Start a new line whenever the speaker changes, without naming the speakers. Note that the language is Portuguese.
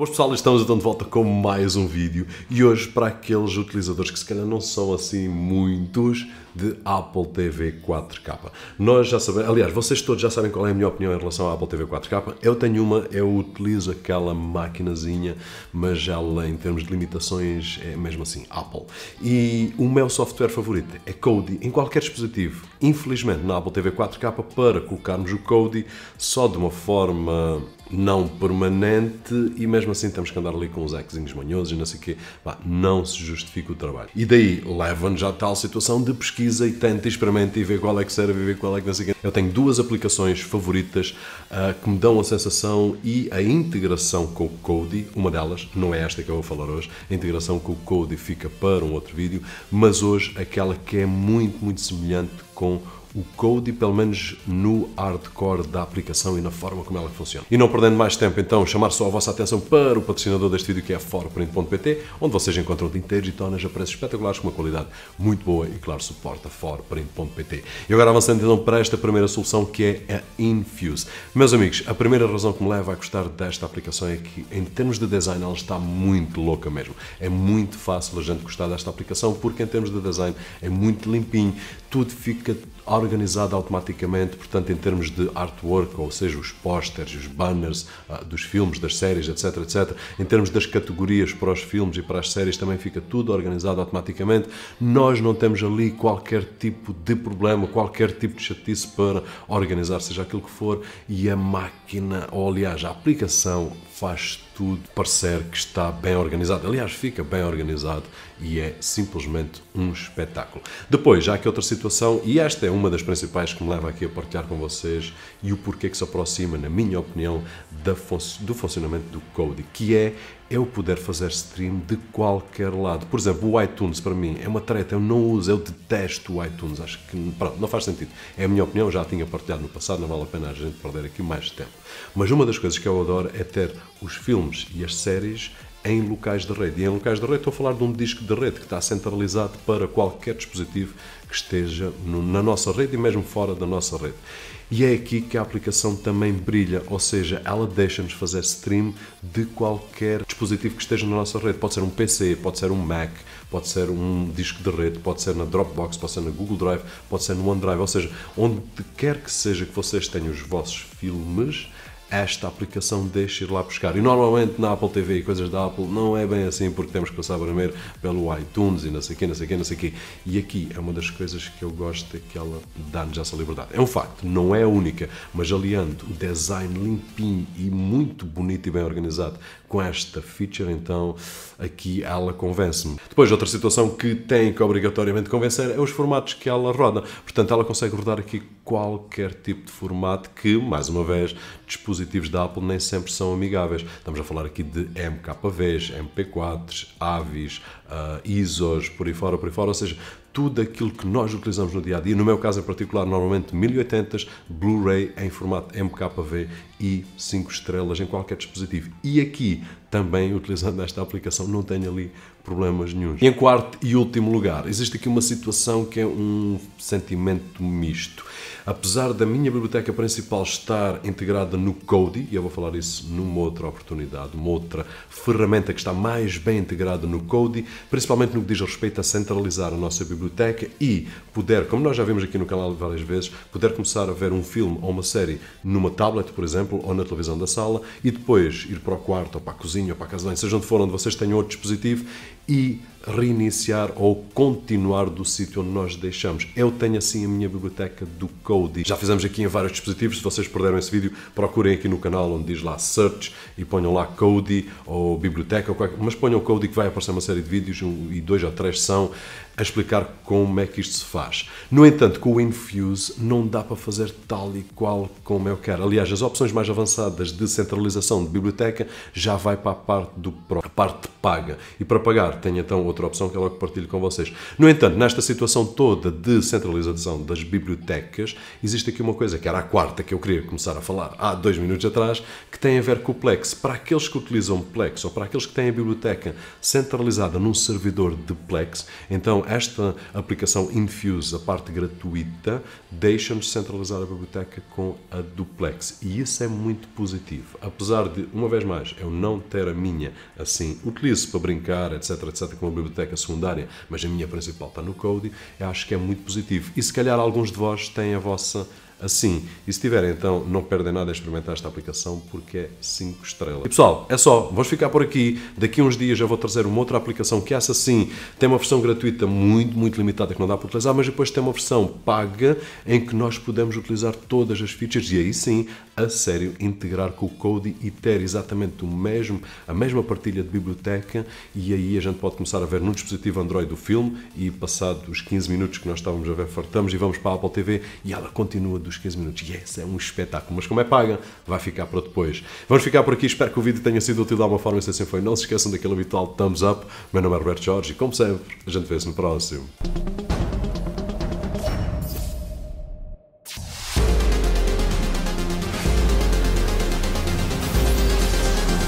Bom pessoal, estamos então de volta com mais um vídeo e hoje para aqueles utilizadores que se calhar não são assim muitos de Apple TV 4K. Nós já sabemos, aliás, vocês todos já sabem qual é a minha opinião em relação à Apple TV 4K. Eu tenho uma, eu utilizo aquela maquinazinha, mas ela em termos de limitações é mesmo assim Apple. E o meu software favorito é Kodi em qualquer dispositivo. Infelizmente na Apple TV 4K para colocarmos o Kodi só de uma forma não permanente e mesmo assim temos que andar ali com os exinhos manhosos e não sei o quê. Bah, não se justifica o trabalho. E daí leva-nos à tal situação de pesquisa e tenta, experimentar e ver qual é que serve e ver qual é que não sei o quê. Eu tenho duas aplicações favoritas uh, que me dão a sensação e a integração com o Kodi. Uma delas, não é esta que eu vou falar hoje, a integração com o Kodi fica para um outro vídeo, mas hoje aquela que é muito, muito semelhante com o Code, pelo menos no hardcore da aplicação e na forma como ela funciona. E não perdendo mais tempo, então, chamar só a vossa atenção para o patrocinador deste vídeo que é forprint.pt, onde vocês encontram tinteiros e tonas a preços espetaculares com uma qualidade muito boa e, claro, suporta forprint.pt. E agora avançando então para esta primeira solução que é a Infuse. Meus amigos, a primeira razão que me leva a gostar desta aplicação é que, em termos de design, ela está muito louca mesmo. É muito fácil a gente gostar desta aplicação porque, em termos de design, é muito limpinho tudo fica organizado automaticamente, portanto, em termos de artwork, ou seja, os posters, os banners uh, dos filmes, das séries, etc, etc. Em termos das categorias para os filmes e para as séries, também fica tudo organizado automaticamente. Nós não temos ali qualquer tipo de problema, qualquer tipo de chatice para organizar, seja aquilo que for, e a máquina, ou aliás, a aplicação faz tudo tudo parecer que está bem organizado. Aliás, fica bem organizado e é simplesmente um espetáculo. Depois, já que outra situação, e esta é uma das principais que me leva aqui a partilhar com vocês e o porquê que se aproxima, na minha opinião, do funcionamento do Cody, que é eu poder fazer stream de qualquer lado. Por exemplo, o iTunes para mim é uma treta, eu não uso, eu detesto o iTunes, acho que pronto, não faz sentido. É a minha opinião, já tinha partilhado no passado, não vale a pena a gente perder aqui mais tempo. Mas uma das coisas que eu adoro é ter os filmes filmes e as séries em locais de rede. E em locais de rede estou a falar de um disco de rede que está centralizado para qualquer dispositivo que esteja no, na nossa rede e mesmo fora da nossa rede. E é aqui que a aplicação também brilha, ou seja, ela deixa-nos fazer stream de qualquer dispositivo que esteja na nossa rede. Pode ser um PC, pode ser um Mac, pode ser um disco de rede, pode ser na Dropbox, pode ser na Google Drive, pode ser no OneDrive, ou seja, onde quer que seja que vocês tenham os vossos filmes, esta aplicação deixa ir lá buscar. E normalmente na Apple TV e coisas da Apple não é bem assim, porque temos que passar primeiro pelo iTunes e não sei o quê, não sei o quê, não sei o quê. E aqui é uma das coisas que eu gosto é que ela dá-nos essa liberdade. É um facto, não é a única, mas aliando o design limpinho e muito bonito e bem organizado com esta feature, então aqui ela convence-me. Depois, outra situação que tem que obrigatoriamente convencer é os formatos que ela roda. Portanto, ela consegue rodar aqui qualquer tipo de formato que, mais uma vez, disposição dispositivos da Apple nem sempre são amigáveis. Estamos a falar aqui de MKVs, MP4s, AVIs, uh, ISOs, por aí fora, por aí fora, ou seja, tudo aquilo que nós utilizamos no dia a dia, no meu caso em particular, normalmente 1080s, Blu-ray em formato MKV e 5 estrelas em qualquer dispositivo. E aqui, também utilizando esta aplicação, não tenho ali problemas nenhum. em quarto e último lugar, existe aqui uma situação que é um sentimento misto. Apesar da minha biblioteca principal estar integrada no Kodi, e eu vou falar isso numa outra oportunidade, uma outra ferramenta que está mais bem integrada no Kodi, principalmente no que diz respeito a centralizar a nossa biblioteca e poder, como nós já vimos aqui no canal várias vezes, poder começar a ver um filme ou uma série numa tablet, por exemplo, exemplo, ou na televisão da sala, e depois ir para o quarto, ou para a cozinha, ou para a casa de banho, seja onde for, onde vocês tenham outro dispositivo, e reiniciar ou continuar do sítio onde nós deixamos. Eu tenho assim a minha biblioteca do Kodi. Já fizemos aqui em vários dispositivos, se vocês perderam esse vídeo, procurem aqui no canal onde diz lá Search e ponham lá Kodi ou biblioteca, ou qualquer... mas ponham Kodi que vai aparecer uma série de vídeos e dois ou três são a explicar como é que isto se faz. No entanto, com o Infuse não dá para fazer tal e qual como eu quero. Aliás, as opções mais avançadas de centralização de biblioteca já vai para a parte do Pro, a parte paga. E para pagar tem então outra opção que é logo partilho com vocês. No entanto, nesta situação toda de centralização das bibliotecas, existe aqui uma coisa que era a quarta que eu queria começar a falar há dois minutos atrás, que tem a ver com o Plex. Para aqueles que utilizam Plex ou para aqueles que têm a biblioteca centralizada num servidor de Plex, então esta aplicação Infuse, a parte gratuita, deixa-nos centralizar a biblioteca com a do Plex E isso é muito positivo. Apesar de, uma vez mais, eu não ter a minha assim, utilizo para brincar, etc, etc, com a biblioteca secundária, mas a minha principal está no Cody, acho que é muito positivo. E se calhar alguns de vós têm a vossa assim. E se tiverem, então, não perdem nada a experimentar esta aplicação porque é 5 estrelas. E pessoal, é só, vamos ficar por aqui. Daqui a uns dias eu vou trazer uma outra aplicação que essa sim tem uma versão gratuita muito, muito limitada que não dá para utilizar, mas depois tem uma versão paga em que nós podemos utilizar todas as features e aí sim, a sério, integrar com o Code e ter exatamente o mesmo, a mesma partilha de biblioteca e aí a gente pode começar a ver num dispositivo Android o filme e passados os 15 minutos que nós estávamos a ver, fartamos e vamos para a Apple TV e ela continua do dos 15 minutos. Yes, é um espetáculo, mas como é paga, vai ficar para depois. Vamos ficar por aqui, espero que o vídeo tenha sido útil de alguma forma, se assim foi, não se esqueçam daquele habitual thumbs up. Meu nome é Roberto Jorge e, como sempre, a gente vê-se no próximo.